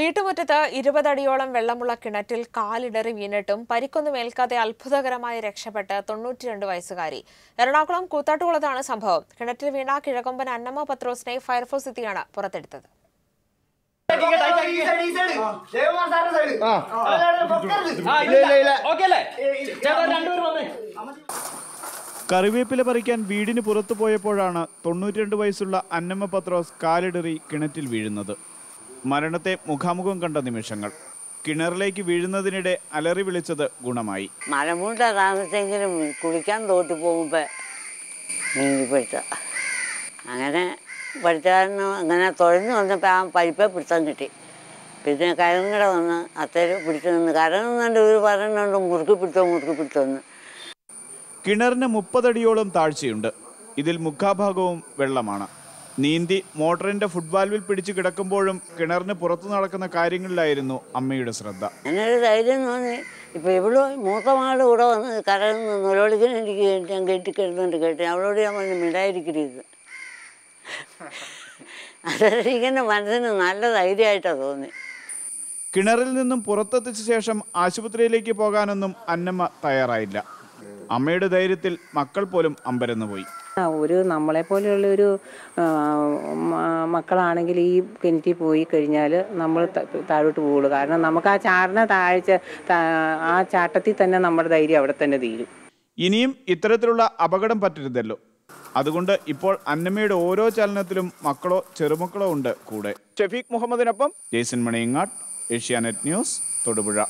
വീട്ടുമുറ്റത്ത് ഇരുപതടിയോളം വെള്ളമുള്ള കിണറ്റിൽ കാലിടറി വീണിട്ടും പരിക്കൊന്നും ഏൽക്കാതെ അത്ഭുതകരമായി രക്ഷപ്പെട്ട് തൊണ്ണൂറ്റിരണ്ട് വയസ്സുകാരി എറണാകുളം കൂത്താട്ടുകുളത്താണ് സംഭവം കിണറ്റിൽ വീണ കിഴക്കൊമ്പൻ അന്നമ്മ പത്രോസിനെ ഫയർഫോഴ്സ് എത്തിയാണ് പുറത്തെടുത്തത് കറിവേപ്പില പറിക്കാൻ വീടിന് പുറത്തു പോയപ്പോഴാണ് തൊണ്ണൂറ്റിരണ്ട് വയസ്സുള്ള അന്നമ്മ പത്രോസ് കാലിടറി കിണറ്റിൽ വീഴുന്നത് മരണത്തെ മുഖാമുഖം കണ്ട നിമിഷങ്ങൾ കിണറിലേക്ക് വീഴുന്നതിനിടെ അലറി വിളിച്ചത് ഗുണമായി മലമൂട്ട താമസിച്ചെങ്കിലും കുളിക്കാൻ തോട്ടി പോകുമ്പോൾ നീങ്ങിപ്പിടിച്ച അങ്ങനെ പഠിച്ചാരന് അങ്ങനെ തുഴഞ്ഞു വന്നപ്പോൾ ആ പരിപ്പ പിടുത്തം കിട്ടി പിന്നെ കരം കൂടെ വന്ന് അത്തേര് പിടിച്ചു നിന്ന് കരം നിന്നുണ്ട് ഇവർ പറയുന്നുണ്ട് മുറുക്കി പിടിച്ചോ മുറുക്കി പിടിച്ചോന്ന് കിണറിന് മുപ്പതടിയോളം താഴ്ചയുണ്ട് ഇതിൽ മുക്കാഭാഗവും വെള്ളമാണ് നീന്തി മോട്ടറിന്റെ ഫുട്ബോൾവിൽ പിടിച്ചു കിടക്കുമ്പോഴും കിണറിന് പുറത്തു നടക്കുന്ന കാര്യങ്ങളിലായിരുന്നു അമ്മയുടെ ശ്രദ്ധ എന്നൊരു ധൈര്യം തോന്നി ഇപ്പൊ ഇവള് മൂത്തമാളുടെ കൂടെ വന്ന് കരയിൽ നിന്ന് നിലവിളിക്കാൻ ഞാൻ ഞാൻ കെട്ടിക്കിടന്നുണ്ട് കേട്ടു അവളോട് ഞാൻ പറഞ്ഞു മിണ്ടായിരിക്കരുത് അതെനിക്കെൻ്റെ മനസ്സിന് നല്ല ധൈര്യമായിട്ടാണ് തോന്നി കിണറിൽ നിന്നും പുറത്തെത്തിച്ച ശേഷം ആശുപത്രിയിലേക്ക് പോകാനൊന്നും അന്നമ്മ തയ്യാറായില്ല അമ്മയുടെ ധൈര്യത്തിൽ മക്കൾ പോലും അമ്പരന്നുപോയി പോയി ഒരു നമ്മളെ പോലെയുള്ള ഒരു മക്കളാണെങ്കിൽ ഈ കിണറ്റിൽ പോയി കഴിഞ്ഞാൽ നമ്മൾ താഴോട്ട് പോകുള്ളൂ കാരണം നമുക്ക് ആ ചാറിനെ താഴ്ച ആ ചാട്ടത്തിൽ തന്നെ നമ്മുടെ ധൈര്യം അവിടെ തന്നെ തീരും ഇനിയും ഇത്തരത്തിലുള്ള അപകടം പറ്റരുതല്ലോ അതുകൊണ്ട് ഇപ്പോൾ അന്നമ്മയുടെ ഓരോ ചലനത്തിലും മക്കളോ ചെറുമക്കളോ ഉണ്ട് കൂടെ ഷെഫീഖ് മുഹമ്മദിനൊപ്പം ജെയ്സൺ മണിയങ്ങാട്ട് ഏഷ്യാനെറ്റ് ന്യൂസ് തൊടുപുഴ